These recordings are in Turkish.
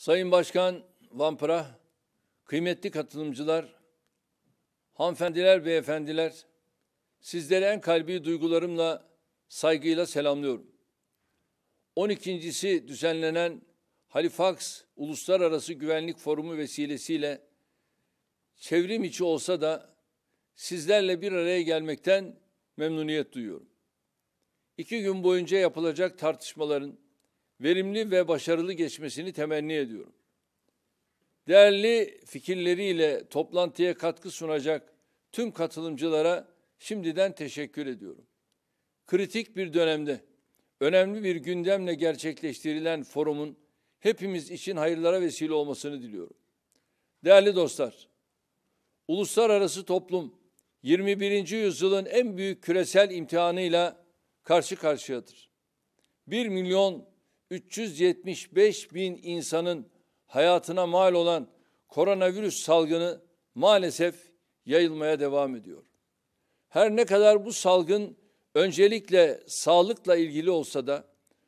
Sayın Başkan Vampra, kıymetli katılımcılar, hanımefendiler, efendiler, sizleri en kalbi duygularımla saygıyla selamlıyorum. 12.si düzenlenen Halifax Uluslararası Güvenlik Forumu vesilesiyle çevrim içi olsa da sizlerle bir araya gelmekten memnuniyet duyuyorum. İki gün boyunca yapılacak tartışmaların verimli ve başarılı geçmesini temenni ediyorum. Değerli fikirleriyle toplantıya katkı sunacak tüm katılımcılara şimdiden teşekkür ediyorum. Kritik bir dönemde önemli bir gündemle gerçekleştirilen forumun hepimiz için hayırlara vesile olmasını diliyorum. Değerli dostlar, uluslararası toplum 21. yüzyılın en büyük küresel imtihanıyla karşı karşıyadır. 1 milyon 375 bin insanın hayatına mal olan koronavirüs salgını maalesef yayılmaya devam ediyor. Her ne kadar bu salgın öncelikle sağlıkla ilgili olsa da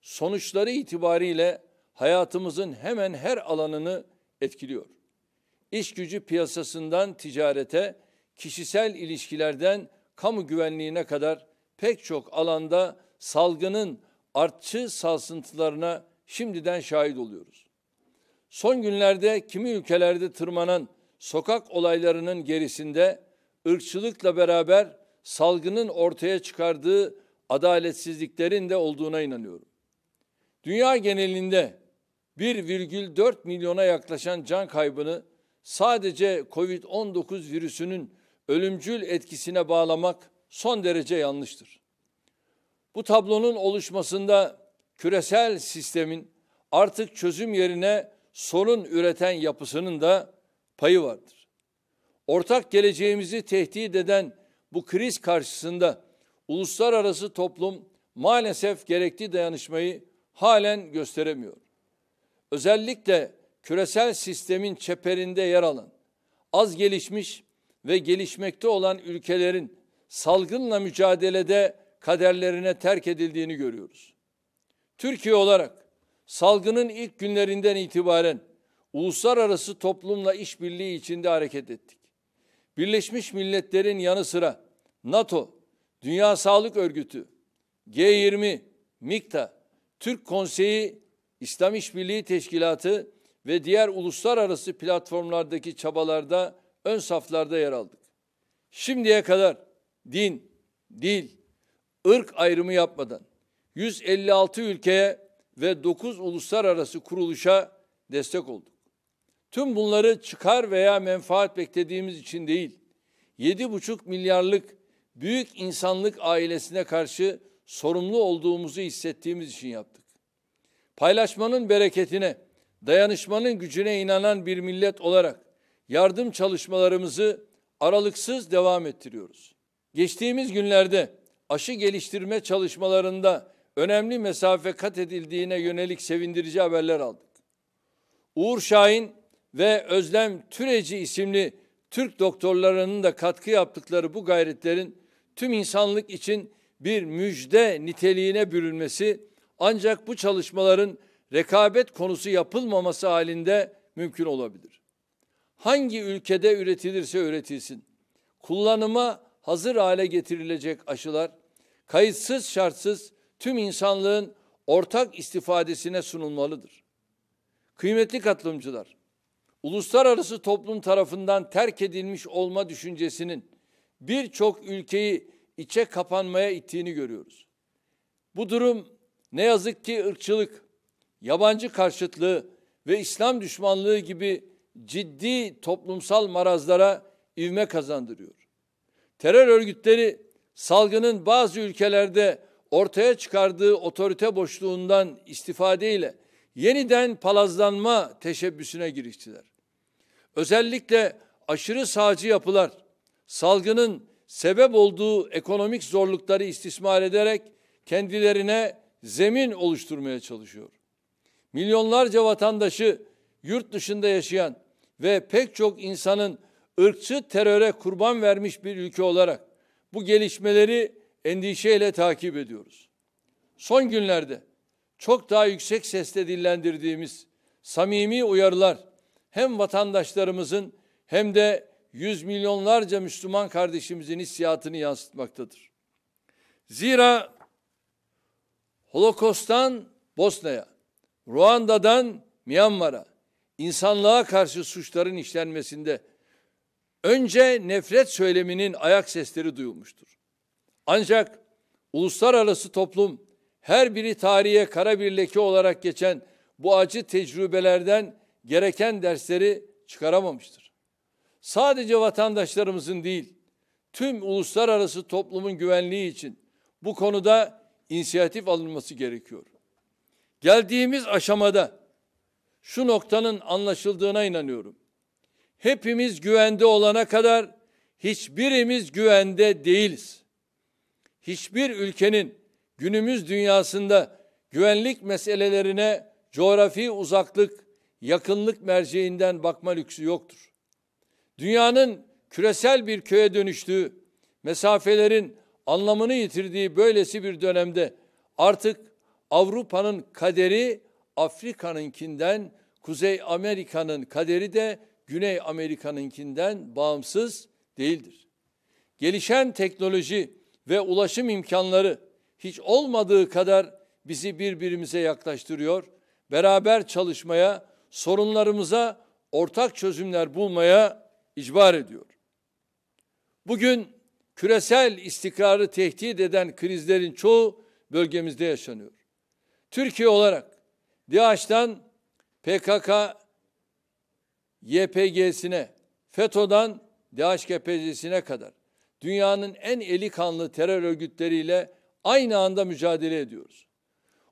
sonuçları itibariyle hayatımızın hemen her alanını etkiliyor. İş gücü piyasasından ticarete, kişisel ilişkilerden kamu güvenliğine kadar pek çok alanda salgının artçı sarsıntılarına şimdiden şahit oluyoruz. Son günlerde kimi ülkelerde tırmanan sokak olaylarının gerisinde ırkçılıkla beraber salgının ortaya çıkardığı adaletsizliklerin de olduğuna inanıyorum. Dünya genelinde 1,4 milyona yaklaşan can kaybını sadece COVID-19 virüsünün ölümcül etkisine bağlamak son derece yanlıştır. Bu tablonun oluşmasında küresel sistemin artık çözüm yerine sorun üreten yapısının da payı vardır. Ortak geleceğimizi tehdit eden bu kriz karşısında uluslararası toplum maalesef gerekli dayanışmayı halen gösteremiyor. Özellikle küresel sistemin çeperinde yer alan, az gelişmiş ve gelişmekte olan ülkelerin salgınla mücadelede kaderlerine terk edildiğini görüyoruz. Türkiye olarak salgının ilk günlerinden itibaren uluslararası toplumla işbirliği içinde hareket ettik. Birleşmiş Milletler'in yanı sıra NATO, Dünya Sağlık Örgütü, G20, MİKTA, Türk Konseyi, İslam İşbirliği Teşkilatı ve diğer uluslararası platformlardaki çabalarda ön saflarda yer aldık. Şimdiye kadar din, dil, ırk ayrımı yapmadan 156 ülkeye ve 9 uluslararası kuruluşa destek olduk. Tüm bunları çıkar veya menfaat beklediğimiz için değil, 7,5 milyarlık büyük insanlık ailesine karşı sorumlu olduğumuzu hissettiğimiz için yaptık. Paylaşmanın bereketine, dayanışmanın gücüne inanan bir millet olarak yardım çalışmalarımızı aralıksız devam ettiriyoruz. Geçtiğimiz günlerde aşı geliştirme çalışmalarında önemli mesafe kat edildiğine yönelik sevindirici haberler aldık. Uğur Şahin ve Özlem Türeci isimli Türk doktorlarının da katkı yaptıkları bu gayretlerin tüm insanlık için bir müjde niteliğine bürünmesi ancak bu çalışmaların rekabet konusu yapılmaması halinde mümkün olabilir. Hangi ülkede üretilirse üretilsin, kullanıma hazır hale getirilecek aşılar kayıtsız şartsız tüm insanlığın ortak istifadesine sunulmalıdır. Kıymetli katılımcılar, uluslararası toplum tarafından terk edilmiş olma düşüncesinin birçok ülkeyi içe kapanmaya ittiğini görüyoruz. Bu durum ne yazık ki ırkçılık, yabancı karşıtlığı ve İslam düşmanlığı gibi ciddi toplumsal marazlara ivme kazandırıyor. Terör örgütleri salgının bazı ülkelerde ortaya çıkardığı otorite boşluğundan istifadeyle yeniden palazlanma teşebbüsüne giriştiler. Özellikle aşırı sağcı yapılar salgının sebep olduğu ekonomik zorlukları istismar ederek kendilerine zemin oluşturmaya çalışıyor. Milyonlarca vatandaşı yurt dışında yaşayan ve pek çok insanın ırkçı teröre kurban vermiş bir ülke olarak bu gelişmeleri endişeyle takip ediyoruz. Son günlerde çok daha yüksek sesle dillendirdiğimiz samimi uyarılar hem vatandaşlarımızın hem de yüz milyonlarca Müslüman kardeşimizin hissiyatını yansıtmaktadır. Zira Holokos'tan Bosna'ya, Ruanda'dan Myanmar'a, insanlığa karşı suçların işlenmesinde önce nefret söyleminin ayak sesleri duyulmuştur. Ancak uluslararası toplum her biri tarihe kara bir leke olarak geçen bu acı tecrübelerden gereken dersleri çıkaramamıştır. Sadece vatandaşlarımızın değil, tüm uluslararası toplumun güvenliği için bu konuda inisiyatif alınması gerekiyor. Geldiğimiz aşamada şu noktanın anlaşıldığına inanıyorum hepimiz güvende olana kadar hiçbirimiz güvende değiliz. Hiçbir ülkenin günümüz dünyasında güvenlik meselelerine coğrafi uzaklık, yakınlık merceğinden bakma lüksü yoktur. Dünyanın küresel bir köye dönüştüğü, mesafelerin anlamını yitirdiği böylesi bir dönemde artık Avrupa'nın kaderi Afrika'nınkinden, Kuzey Amerika'nın kaderi de Güney Amerika'nınkinden bağımsız değildir. Gelişen teknoloji ve ulaşım imkanları hiç olmadığı kadar bizi birbirimize yaklaştırıyor. Beraber çalışmaya, sorunlarımıza ortak çözümler bulmaya icbar ediyor. Bugün küresel istikrarı tehdit eden krizlerin çoğu bölgemizde yaşanıyor. Türkiye olarak DAEŞ'ten PKK YPG'sine, FETÖ'den DHKPC'sine kadar dünyanın en eli kanlı terör örgütleriyle aynı anda mücadele ediyoruz.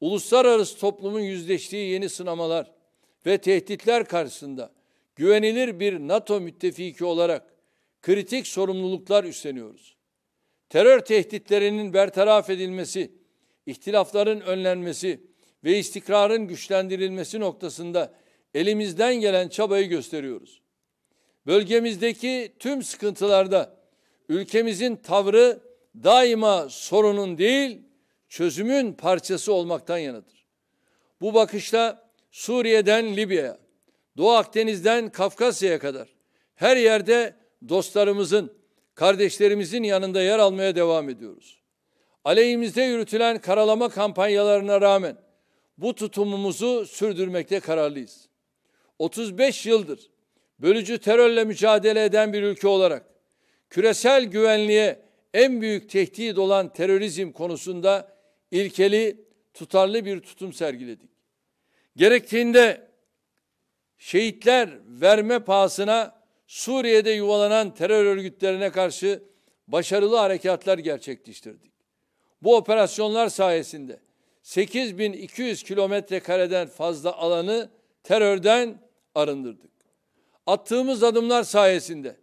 Uluslararası toplumun yüzleştiği yeni sınamalar ve tehditler karşısında güvenilir bir NATO müttefiki olarak kritik sorumluluklar üstleniyoruz. Terör tehditlerinin bertaraf edilmesi, ihtilafların önlenmesi ve istikrarın güçlendirilmesi noktasında elimizden gelen çabayı gösteriyoruz. Bölgemizdeki tüm sıkıntılarda ülkemizin tavrı daima sorunun değil çözümün parçası olmaktan yanadır. Bu bakışla Suriye'den Libya'ya, Doğu Akdeniz'den Kafkasya'ya kadar her yerde dostlarımızın, kardeşlerimizin yanında yer almaya devam ediyoruz. Aleyhimizde yürütülen karalama kampanyalarına rağmen bu tutumumuzu sürdürmekte kararlıyız. 35 yıldır bölücü terörle mücadele eden bir ülke olarak küresel güvenliğe en büyük tehdit olan terörizm konusunda ilkeli, tutarlı bir tutum sergiledik. Gerektiğinde şehitler verme pahasına Suriye'de yuvalanan terör örgütlerine karşı başarılı harekatlar gerçekleştirdik. Bu operasyonlar sayesinde 8200 kilometre kareden fazla alanı terörden arındırdık. Attığımız adımlar sayesinde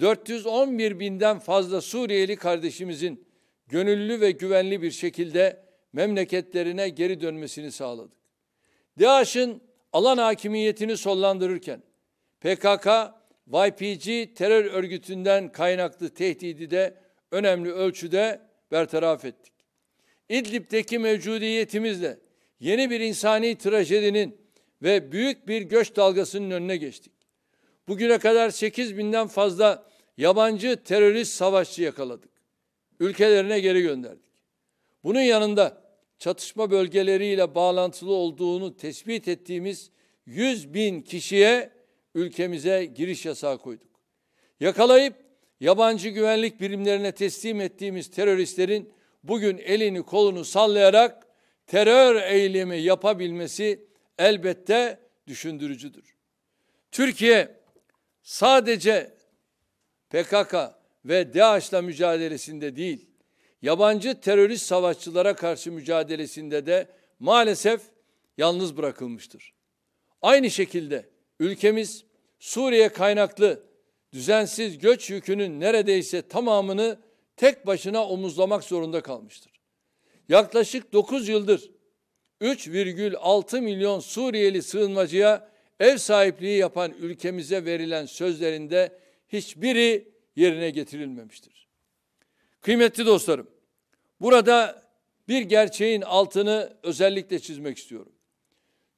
411 binden fazla Suriyeli kardeşimizin gönüllü ve güvenli bir şekilde memleketlerine geri dönmesini sağladık. DAEŞ'in alan hakimiyetini sollandırırken PKK, YPG terör örgütünden kaynaklı tehdidi de önemli ölçüde bertaraf ettik. İdlib'deki mevcudiyetimizle yeni bir insani trajedinin ve büyük bir göç dalgasının önüne geçtik. Bugüne kadar 8 binden fazla yabancı terörist savaşçı yakaladık. Ülkelerine geri gönderdik. Bunun yanında çatışma bölgeleriyle bağlantılı olduğunu tespit ettiğimiz 100 bin kişiye ülkemize giriş yasağı koyduk. Yakalayıp yabancı güvenlik birimlerine teslim ettiğimiz teröristlerin bugün elini kolunu sallayarak terör eylemi yapabilmesi elbette düşündürücüdür. Türkiye sadece PKK ve DAEŞ'la mücadelesinde değil, yabancı terörist savaşçılara karşı mücadelesinde de maalesef yalnız bırakılmıştır. Aynı şekilde ülkemiz Suriye kaynaklı düzensiz göç yükünün neredeyse tamamını tek başına omuzlamak zorunda kalmıştır. Yaklaşık 9 yıldır 3,6 milyon Suriyeli sığınmacıya ev sahipliği yapan ülkemize verilen sözlerinde hiçbiri yerine getirilmemiştir. Kıymetli dostlarım, burada bir gerçeğin altını özellikle çizmek istiyorum.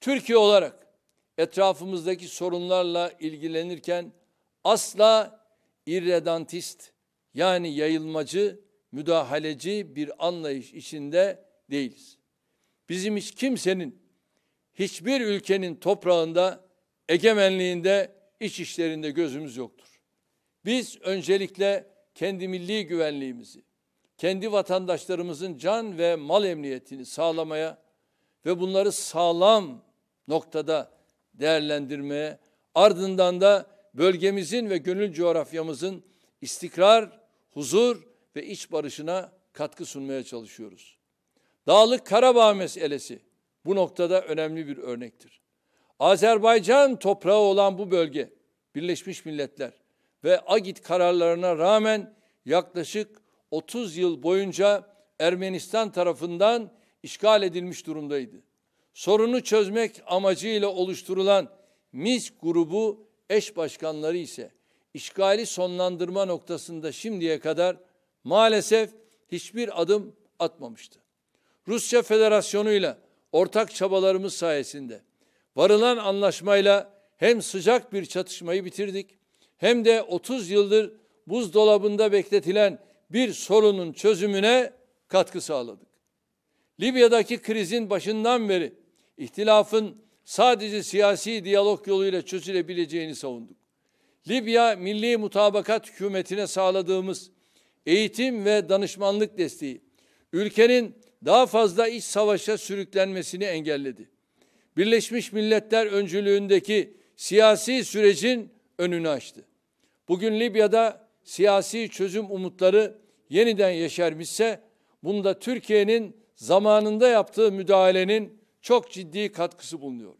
Türkiye olarak etrafımızdaki sorunlarla ilgilenirken asla irredantist yani yayılmacı, müdahaleci bir anlayış içinde değiliz. Bizim hiç kimsenin, hiçbir ülkenin toprağında, egemenliğinde, iç işlerinde gözümüz yoktur. Biz öncelikle kendi milli güvenliğimizi, kendi vatandaşlarımızın can ve mal emniyetini sağlamaya ve bunları sağlam noktada değerlendirmeye, ardından da bölgemizin ve gönül coğrafyamızın istikrar, huzur ve iç barışına katkı sunmaya çalışıyoruz. Dağlık Karabağ meselesi bu noktada önemli bir örnektir. Azerbaycan toprağı olan bu bölge Birleşmiş Milletler ve Agit kararlarına rağmen yaklaşık 30 yıl boyunca Ermenistan tarafından işgal edilmiş durumdaydı. Sorunu çözmek amacıyla oluşturulan MİS grubu eş başkanları ise işgali sonlandırma noktasında şimdiye kadar maalesef hiçbir adım atmamıştı. Rusya Federasyonu ile ortak çabalarımız sayesinde varılan anlaşmayla hem sıcak bir çatışmayı bitirdik hem de 30 yıldır buzdolabında bekletilen bir sorunun çözümüne katkı sağladık. Libya'daki krizin başından beri ihtilafın sadece siyasi diyalog yoluyla çözülebileceğini savunduk. Libya Milli Mutabakat Hükümeti'ne sağladığımız eğitim ve danışmanlık desteği, ülkenin daha fazla iç savaşa sürüklenmesini engelledi. Birleşmiş Milletler öncülüğündeki siyasi sürecin önünü açtı. Bugün Libya'da siyasi çözüm umutları yeniden yeşermişse bunda Türkiye'nin zamanında yaptığı müdahalenin çok ciddi katkısı bulunuyor.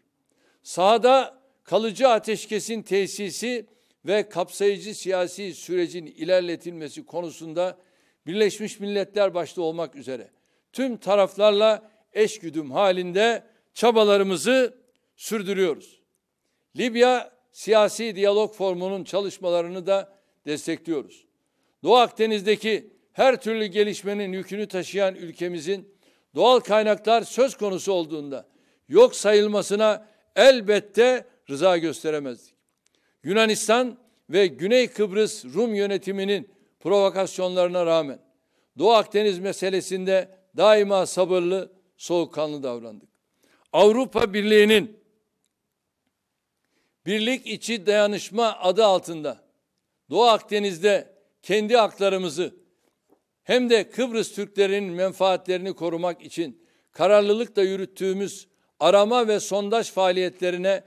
Sahada kalıcı ateşkesin tesisi ve kapsayıcı siyasi sürecin ilerletilmesi konusunda Birleşmiş Milletler başta olmak üzere tüm taraflarla eşgüdüm halinde çabalarımızı sürdürüyoruz. Libya siyasi diyalog formunun çalışmalarını da destekliyoruz. Doğu Akdeniz'deki her türlü gelişmenin yükünü taşıyan ülkemizin doğal kaynaklar söz konusu olduğunda yok sayılmasına elbette rıza gösteremezdik. Yunanistan ve Güney Kıbrıs Rum yönetiminin provokasyonlarına rağmen Doğu Akdeniz meselesinde daima sabırlı, soğukkanlı davrandık. Avrupa Birliği'nin birlik içi dayanışma adı altında Doğu Akdeniz'de kendi haklarımızı hem de Kıbrıs Türklerinin menfaatlerini korumak için kararlılıkla yürüttüğümüz arama ve sondaj faaliyetlerine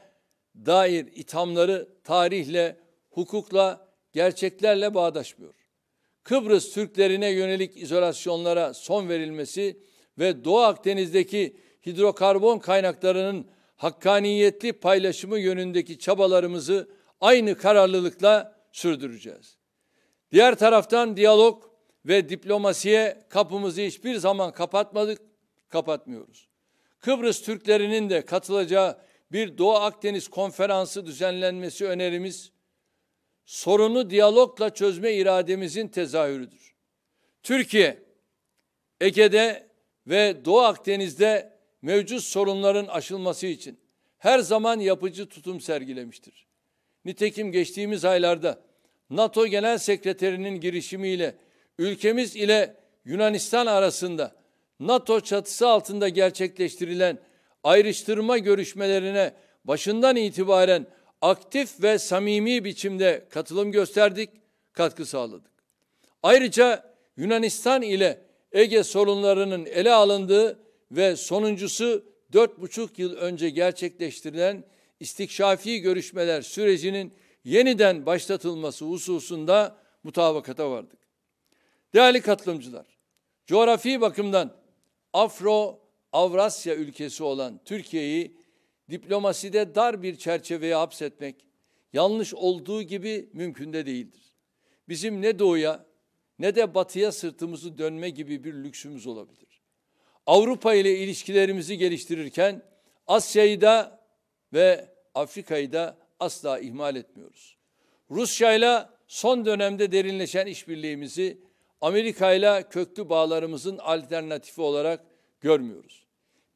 dair ithamları tarihle, hukukla, gerçeklerle bağdaşmıyor. Kıbrıs Türklerine yönelik izolasyonlara son verilmesi ve Doğu Akdeniz'deki hidrokarbon kaynaklarının hakkaniyetli paylaşımı yönündeki çabalarımızı aynı kararlılıkla sürdüreceğiz. Diğer taraftan diyalog ve diplomasiye kapımızı hiçbir zaman kapatmadık, kapatmıyoruz. Kıbrıs Türklerinin de katılacağı bir Doğu Akdeniz konferansı düzenlenmesi önerimiz sorunu diyalogla çözme irademizin tezahürüdür. Türkiye, Ege'de ve Doğu Akdeniz'de mevcut sorunların aşılması için her zaman yapıcı tutum sergilemiştir. Nitekim geçtiğimiz aylarda NATO Genel Sekreterinin girişimiyle ülkemiz ile Yunanistan arasında NATO çatısı altında gerçekleştirilen ayrıştırma görüşmelerine başından itibaren aktif ve samimi biçimde katılım gösterdik, katkı sağladık. Ayrıca Yunanistan ile Ege sorunlarının ele alındığı ve sonuncusu dört buçuk yıl önce gerçekleştirilen istikşafi görüşmeler sürecinin yeniden başlatılması hususunda mutabakata vardık. Değerli katılımcılar, coğrafi bakımdan Afro-Avrasya ülkesi olan Türkiye'yi diplomaside dar bir çerçeveye hapsetmek yanlış olduğu gibi mümkün de değildir. Bizim ne doğuya ne de batıya sırtımızı dönme gibi bir lüksümüz olabilir. Avrupa ile ilişkilerimizi geliştirirken Asya'yı da ve Afrika'yı da asla ihmal etmiyoruz. Rusya ile son dönemde derinleşen işbirliğimizi Amerika ile köklü bağlarımızın alternatifi olarak görmüyoruz.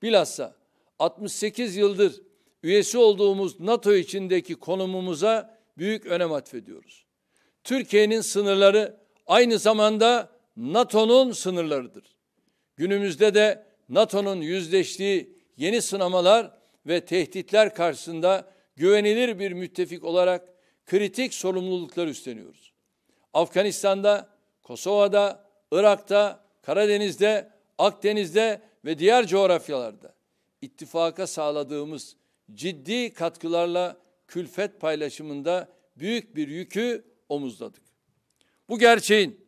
Bilhassa 68 yıldır üyesi olduğumuz NATO içindeki konumumuza büyük önem atfediyoruz. Türkiye'nin sınırları aynı zamanda NATO'nun sınırlarıdır. Günümüzde de NATO'nun yüzleştiği yeni sınamalar ve tehditler karşısında güvenilir bir müttefik olarak kritik sorumluluklar üstleniyoruz. Afganistan'da, Kosova'da, Irak'ta, Karadeniz'de, Akdeniz'de ve diğer coğrafyalarda ittifaka sağladığımız ciddi katkılarla külfet paylaşımında büyük bir yükü omuzladık. Bu gerçeğin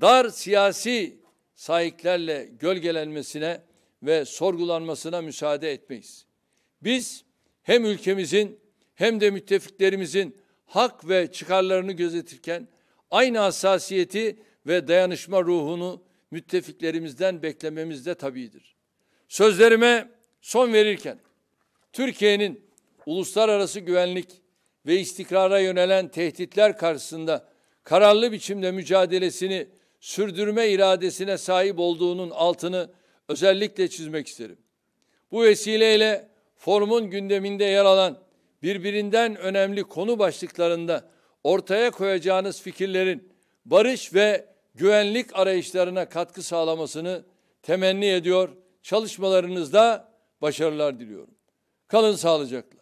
dar siyasi sahiplerle gölgelenmesine ve sorgulanmasına müsaade etmeyiz. Biz hem ülkemizin hem de müttefiklerimizin hak ve çıkarlarını gözetirken aynı hassasiyeti ve dayanışma ruhunu müttefiklerimizden beklememiz de tabidir. Sözlerime son verirken Türkiye'nin uluslararası güvenlik ve istikrara yönelen tehditler karşısında kararlı biçimde mücadelesini sürdürme iradesine sahip olduğunun altını özellikle çizmek isterim. Bu vesileyle forumun gündeminde yer alan birbirinden önemli konu başlıklarında ortaya koyacağınız fikirlerin barış ve güvenlik arayışlarına katkı sağlamasını temenni ediyor. Çalışmalarınızda başarılar diliyorum. Kalın sağlıcakla.